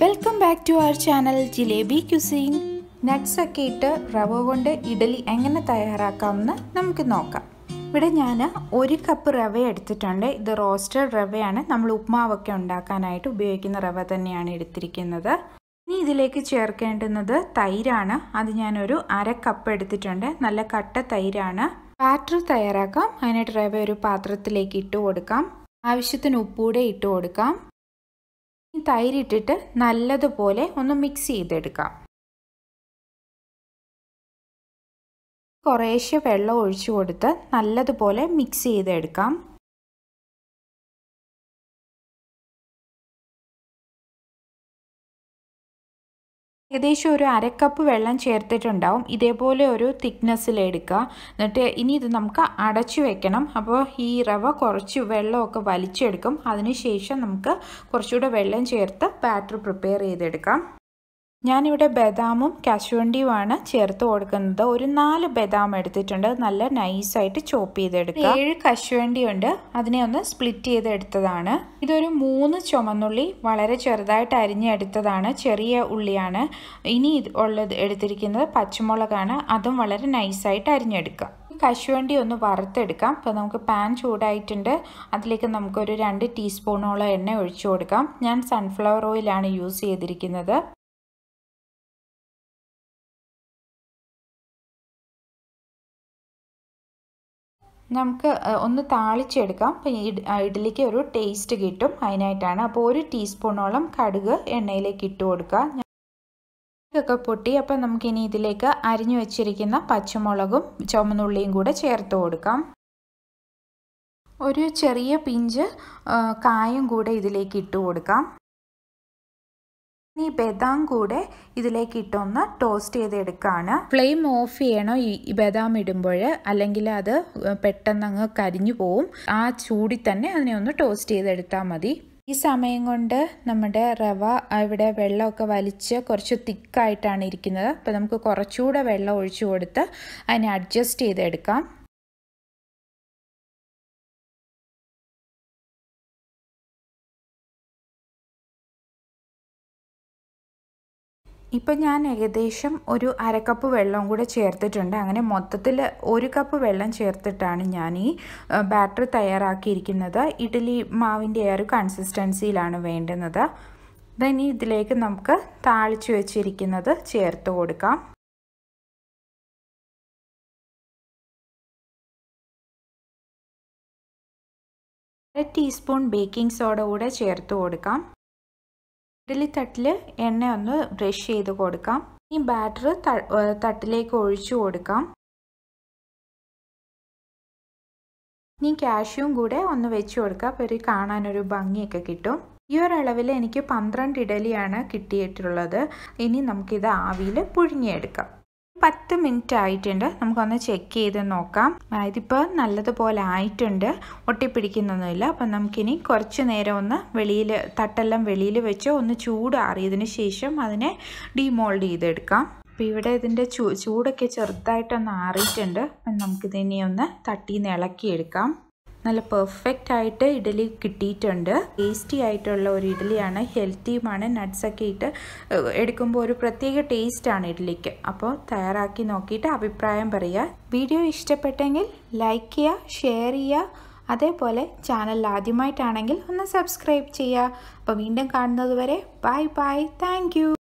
welcome back to our channel jalebi cuisine nuts ഒക്കെ ഇട്ട് റവ കൊണ്ട് ഇഡലി എങ്ങനെ തയ്യാറാക്കാമെന്ന് നമുക്ക് നോക്കാം ഇവിടെ ഞാൻ ഒരു കപ്പ് റവ എടുത്തിട്ടുണ്ട് ഇത് റോസ്റ്റഡ് റവയാണ് നമ്മൾ ഉപ്മാവൊക്കെ ഉണ്ടാക്കാനായിട്ട് ഉപയോഗിക്കുന്ന റവ തന്നെയാണ് എടുത്തിരിക്കുന്നത് ഇനി ഇതിലേക്ക് ചേർക്കേണ്ടുന്നത് തൈരാണ് അത് ഞാനൊരു അര കപ്പ് എടുത്തിട്ടുണ്ട് നല്ല കട്ട തൈരാണ് ബാറ്റർ തയ്യാറാക്കാം അതിനായിട്ട് റവ ഒരു പാത്രത്തിലേക്ക് ഇട്ട് കൊടുക്കാം ആവശ്യത്തിന് ഉപ്പൂടെ ഇട്ട് കൊടുക്കാം തൈരിട്ടിട്ട് നല്ലതുപോലെ ഒന്ന് മിക്സ് ചെയ്തെടുക്കാം കുറേശ്ശെ വെള്ളം ഒഴിച്ചു കൊടുത്ത് നല്ലതുപോലെ മിക്സ് ചെയ്തെടുക്കാം ഏകദേശം ഒരു അരക്കപ്പ് വെള്ളം ചേർത്തിട്ടുണ്ടാവും ഇതേപോലെ ഒരു തിക്നെസ്സിൽ എടുക്കുക എന്നിട്ട് ഇനി ഇത് നമുക്ക് അടച്ചു വെക്കണം അപ്പോൾ ഈ റവ കുറച്ച് വെള്ളമൊക്കെ വലിച്ചെടുക്കും അതിനുശേഷം നമുക്ക് കുറച്ചുകൂടെ വെള്ളം ചേർത്ത് ബാറ്റർ പ്രിപ്പയർ ചെയ്തെടുക്കാം ഞാനിവിടെ ബദാമും കാശുവണ്ടിയുമാണ് ചേർത്ത് കൊടുക്കുന്നത് ഒരു നാല് ബദാം എടുത്തിട്ടുണ്ട് നല്ല നൈസായിട്ട് ചോപ്പ് ചെയ്തെടുക്കുക ഏഴ് കശുവണ്ടി ഉണ്ട് അതിനെ ഒന്ന് സ്പ്ലിറ്റ് ചെയ്തെടുത്തതാണ് ഇതൊരു മൂന്ന് ചുമന്നുള്ളി വളരെ ചെറുതായിട്ട് അരിഞ്ഞെടുത്തതാണ് ചെറിയ ഉള്ളിയാണ് ഇനി ഉള്ളത് എടുത്തിരിക്കുന്നത് പച്ചമുളകാണ് അതും വളരെ നൈസായിട്ട് അരിഞ്ഞെടുക്കുക കശുവണ്ടി ഒന്ന് വറുത്തെടുക്കാം അപ്പോൾ നമുക്ക് പാൻ ചൂടായിട്ടുണ്ട് അതിലേക്ക് നമുക്കൊരു രണ്ട് ടീസ്പൂണോളം എണ്ണ ഒഴിച്ചു കൊടുക്കാം ഞാൻ സൺഫ്ലവർ ഓയിലാണ് യൂസ് ചെയ്തിരിക്കുന്നത് നമുക്ക് ഒന്ന് താളിച്ചെടുക്കാം അപ്പം ഇഡ്ഡലിക്ക് ഒരു ടേസ്റ്റ് കിട്ടും അതിനായിട്ടാണ് അപ്പോൾ ഒരു ടീസ്പൂണോളം കടുക് എണ്ണയിലേക്ക് ഇട്ട് കൊടുക്കുക ഇതൊക്കെ പൊട്ടി അപ്പം നമുക്കിനി ഇതിലേക്ക് അരിഞ്ഞു വെച്ചിരിക്കുന്ന പച്ചമുളകും ചുമന്നുള്ളിയും കൂടെ ചേർത്ത് കൊടുക്കാം ഒരു ചെറിയ പിഞ്ച് കായും കൂടെ ഇതിലേക്ക് ഇട്ട് കൊടുക്കാം ഇനി ബദാം കൂടെ ഇതിലേക്ക് ഇട്ടൊന്ന് ടോസ്റ്റ് ചെയ്തെടുക്കുകയാണ് ഫ്ലെയിം ഓഫ് ചെയ്യണം ഈ ബദാം ഇടുമ്പോൾ അല്ലെങ്കിൽ അത് പെട്ടെന്ന് അങ്ങ് കരിഞ്ഞു പോവും ആ ചൂടി തന്നെ അതിനെ ഒന്ന് ടോസ്റ്റ് ചെയ്തെടുത്താൽ മതി ഈ സമയം കൊണ്ട് നമ്മുടെ റവ ഇവിടെ വെള്ളമൊക്കെ വലിച്ച് കുറച്ച് തിക്കായിട്ടാണ് ഇരിക്കുന്നത് അപ്പോൾ നമുക്ക് കുറച്ചുകൂടെ വെള്ളം ഒഴിച്ചു കൊടുത്ത് അതിനെ അഡ്ജസ്റ്റ് ചെയ്തെടുക്കാം ഇപ്പം ഞാൻ ഏകദേശം ഒരു അരക്കപ്പ് വെള്ളം കൂടെ ചേർത്തിട്ടുണ്ട് അങ്ങനെ മൊത്തത്തിൽ ഒരു കപ്പ് വെള്ളം ചേർത്തിട്ടാണ് ഞാൻ ഈ ബാറ്റർ തയ്യാറാക്കിയിരിക്കുന്നത് ഇഡ്ഡലി മാവിൻ്റെ ആ ഒരു കൺസിസ്റ്റൻസിയിലാണ് വേണ്ടുന്നത് ദനി ഇതിലേക്ക് നമുക്ക് താളിച്ചു വെച്ചിരിക്കുന്നത് ചേർത്ത് കൊടുക്കാം അര ടീസ്പൂൺ ബേക്കിംഗ് സോഡ കൂടെ ചേർത്ത് കൊടുക്കാം തട്ടിൽ എണ്ണ ഒന്ന് ബ്രഷ് ചെയ്ത് കൊടുക്കാം ഈ ബാറ്റർ തട്ടിലേക്ക് ഒഴിച്ചു കൊടുക്കാം ഇനി കാഷ്യൂം കൂടെ ഒന്ന് വെച്ച് കൊടുക്കാം അപ്പോൾ ഒരു കാണാനൊരു ഭംഗിയൊക്കെ കിട്ടും ഈ ഒരളവിൽ എനിക്ക് പന്ത്രണ്ട് ഇഡലിയാണ് കിട്ടിയിട്ടുള്ളത് ഇനി നമുക്കിത് ആവിയിൽ പുഴുങ്ങിയെടുക്കാം പത്ത് മിനിറ്റ് ആയിട്ടുണ്ട് നമുക്കൊന്ന് ചെക്ക് ചെയ്ത് നോക്കാം ഇപ്പോൾ നല്ലതുപോലെ ആയിട്ടുണ്ട് ഒട്ടിപ്പിടിക്കുന്നൊന്നുമില്ല അപ്പം നമുക്കിനി കുറച്ച് നേരം ഒന്ന് വെളിയിൽ തട്ടെല്ലാം വെളിയിൽ വെച്ച് ഒന്ന് ചൂടാറിയതിന് ശേഷം അതിനെ ഡീമോൾഡ് ചെയ്തെടുക്കാം അപ്പോൾ ഇവിടെ ഇതിൻ്റെ ചൂടൊക്കെ ചെറുതായിട്ടൊന്ന് ആറിയിട്ടുണ്ട് അപ്പം നമുക്കിതിനെ ഒന്ന് തട്ടിയിൽ നിന്ന് ഇളക്കിയെടുക്കാം നല്ല പെർഫെക്റ്റ് ആയിട്ട് ഇഡലി കിട്ടിയിട്ടുണ്ട് ടേസ്റ്റി ആയിട്ടുള്ള ഒരു ഇഡലിയാണ് ഹെൽത്തിയുമാണ് നട്ട്സൊക്കെ ഇട്ട് എടുക്കുമ്പോൾ ഒരു പ്രത്യേക ടേസ്റ്റാണ് ഇഡലിക്ക് അപ്പോൾ തയ്യാറാക്കി നോക്കിയിട്ട് അഭിപ്രായം പറയുക വീഡിയോ ഇഷ്ടപ്പെട്ടെങ്കിൽ ലൈക്ക് ചെയ്യുക ഷെയർ ചെയ്യുക അതേപോലെ ചാനൽ ആദ്യമായിട്ടാണെങ്കിൽ ഒന്ന് സബ്സ്ക്രൈബ് ചെയ്യുക അപ്പോൾ വീണ്ടും കാണുന്നത് വരെ ബൈ ബൈ താങ്ക്